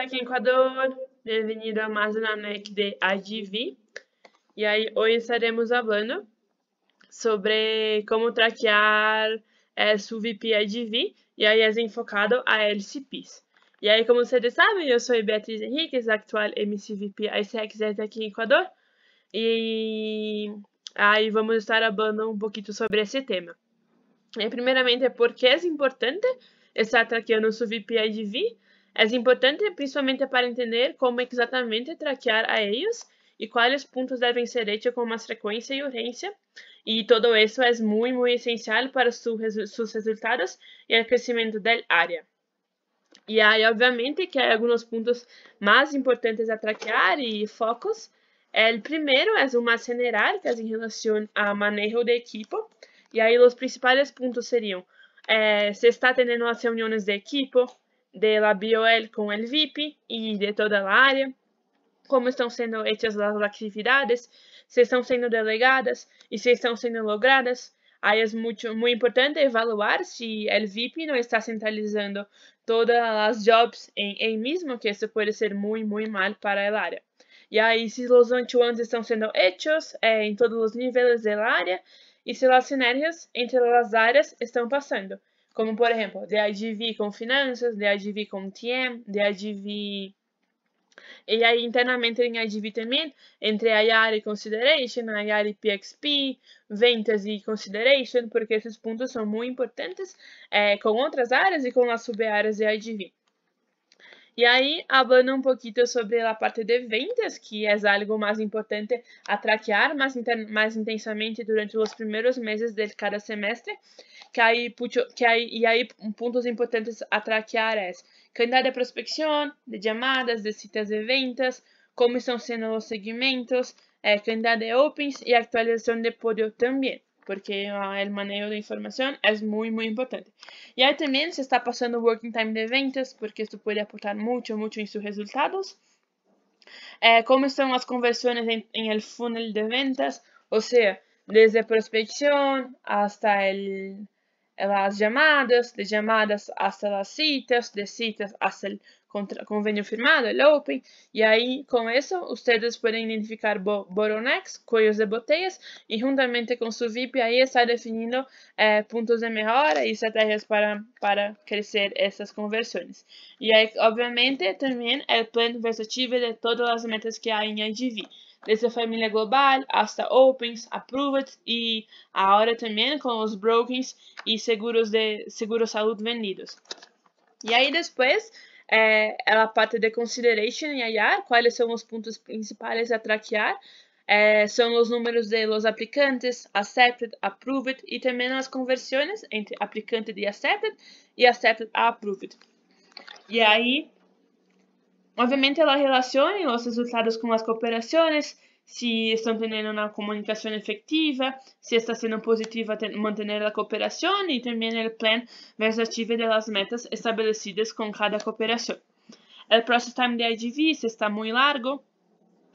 aqui em Equador. Bem-vindo a mais uma NEC de AGV. E aí, hoje estaremos falando sobre como traquear é, seu AGV e aí é enfocado a LCPs. E aí, como vocês sabem, eu sou Beatriz Henrique, atual MCVP ICXS aqui em Equador. E aí vamos estar falando um pouquinho sobre esse tema. E, primeiramente, é por que é importante estar traqueando o seu AGV? É importante principalmente para entender como exatamente traquear a eles e quais pontos devem ser feitos com mais frequência e urgência. E todo isso é muito, muito essencial para seus resultados e o crescimento da área. E aí, obviamente, que há alguns pontos mais importantes a traquear e focos. O primeiro é o mais general, que é em relação ao manejo de equipo. E aí, os principais pontos seriam: eh, se está tendo as reuniões de equipo, de la BioL com Lvip e de toda a área, como estão sendo feitas as atividades, se estão sendo delegadas e se estão sendo logradas. Aí é muito, muito importante evaluar se Lvip não está centralizando todas as jobs em, em mesmo, que isso pode ser muito, muito mal para a área. E aí, se os ones estão sendo feitos é, em todos os níveis da área e se as sinergias entre as áreas estão passando como por exemplo, de agir com finanças, de agir com TM, de agir e aí internamente em IDV também, entre IR e Consideration, IR e PXP, ventas e Consideration, porque esses pontos são muito importantes é, com outras áreas e com as sub-áreas de IDV. E aí hablan um pouquinho sobre a parte de ventas, que é algo mais importante a traquear mais intensamente durante os primeiros meses de cada semestre. Que aí que hay, y hay pontos importantes a traquear é a quantidade de prospecção, de chamadas, de citas de ventas, como estão sendo os segmentos, é, a quantidade de opens a atualização de podio também. porque ah, el manejo de información es muy, muy importante. Y ahí también se está pasando working time de ventas, porque esto puede aportar mucho, mucho en sus resultados. Eh, cómo están las conversiones en, en, el funnel de ventas, o sea, desde prospección hasta el, as chamadas de chamadas até as citas, de citas até o convênio firmado, o Open, aí com isso, eso ustedes podem identificar bo Boronex, cuellos de botellas, e juntamente com o VIP aí está definindo eh, de melhora e estratégias para, para crescer essas conversões. E aí obviamente também é eh, o plano versativo de todas as metas que há em IGV desde a família global hasta opens, approved e agora também com os brokings e seguros de seguro saúde vendidos. E aí depois é, eh, ela parte de consideration e hallar, quais são os pontos principais a traquear, eh, são os números de los aplicantes, accepted, approved e também as conversões entre aplicante e accepted e accepted a approved. E aí Obviamente ela relaciona os resultados com as cooperações, se estão tendo uma comunicação efetiva, se está sendo positiva manter a cooperação e também o plan versativo ativo das metas estabelecidas com cada cooperação. O processo time de IDV está muito largo,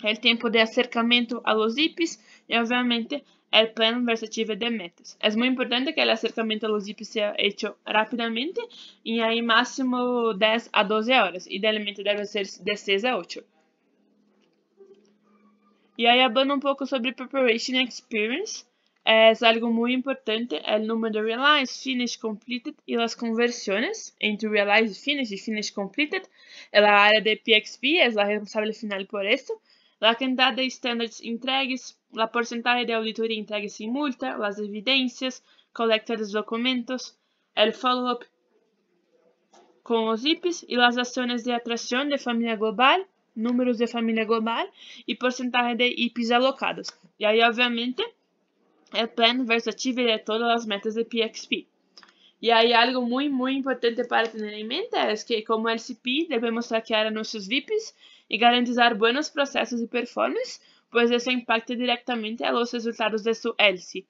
o tempo de acercamento a IPs e, obviamente el plan versativo de metas. Es muy importante que el acercamiento a los hips sea hecho rápidamente y hay máximo 10 a 12 horas. Idealmente debe ser de 6 a 8. E aí abando um pouco sobre Preparation Experience, é algo muito importante, é o número de Realize, Finish, Completed e as conversões entre Realize, Finish e Finish Completed. A área de PXP é a responsável final por isso, la quantidade de estándares entregues, la porcentaje de auditoria entregues sin multa, las evidencias, coleta de documentos, el follow-up con los IPs y las acciones de atracción de familia global, números de familia global y porcentaje de IPs alocados. Y ahí, obviamente, el plan versatil de todas las metas de PXP. E aí, algo muito, muito importante para ter em mente é que, como LCP, devemos traquear nossos VIPs e garantizar buenos processos e performance, pois isso impacta diretamente a los resultados de sua ELSI.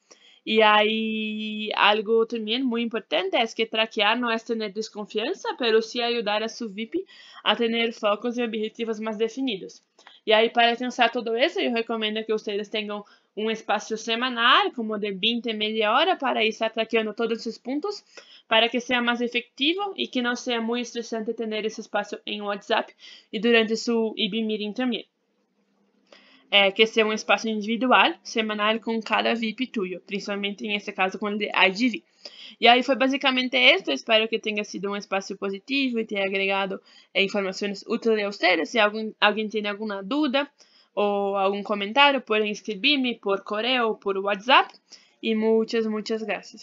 E aí algo também muito importante, é que traquear não é ter desconfiança, mas sim ajudar a sua VIP a ter focos e objetivos mais definidos. E aí para pensar tudo isso eu recomendo que vocês tenham um espaço semanal, como de 20 a meia hora, para estar atacando todos os pontos, para que seja mais efetivo e que não seja muito estressante ter esse espaço em WhatsApp e durante seu IB Meeting também. É, que seja um espaço individual, semanal, com cada VIP tuyo, principalmente nesse caso com o de IGV. E aí foi basicamente isso. Espero que tenha sido um espaço positivo e tenha agregado eh, informações úteis a vocês. Se algum, alguém tem alguma dúvida, o algún comentario, pueden escribirme por correo o por WhatsApp y muchas, muchas gracias.